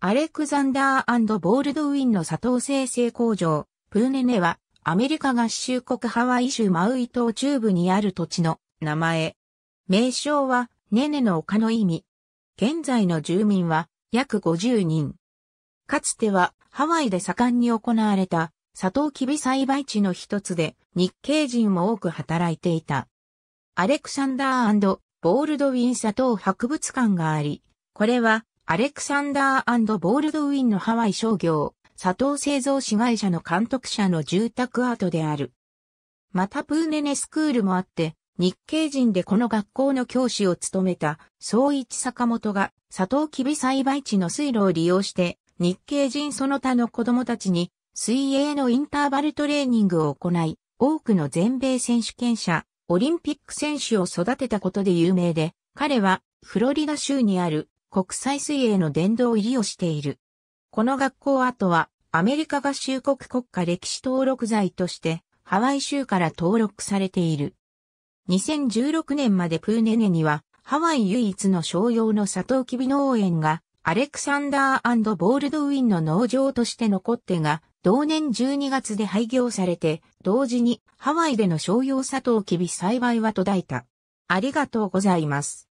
アレクザンダーボールドウィンの砂糖生成工場、プーネネは、アメリカ合衆国ハワイ州マウイ島中部にある土地の名前。名称は、ネネの丘の意味。現在の住民は、約50人。かつては、ハワイで盛んに行われた、砂糖キビ栽培地の一つで、日系人も多く働いていた。アレクサンダーボールドウィン砂糖博物館があり、これは、アレクサンダーボールドウィンのハワイ商業、佐藤製造市会社の監督者の住宅跡である。またプーネネスクールもあって、日系人でこの学校の教師を務めた、総一坂本が、佐藤キビ栽培地の水路を利用して、日系人その他の子供たちに、水泳のインターバルトレーニングを行い、多くの全米選手権者、オリンピック選手を育てたことで有名で、彼は、フロリダ州にある国際水泳の殿堂入りをしている。この学校跡は、アメリカ合衆国国家歴史登録財として、ハワイ州から登録されている。2016年までプーネネには、ハワイ唯一の商用のサトウキビ農園が、アレクサンダーボールドウィンの農場として残ってが、同年12月で廃業されて、同時にハワイでの商用サトウキビ栽培は途絶えた。ありがとうございます。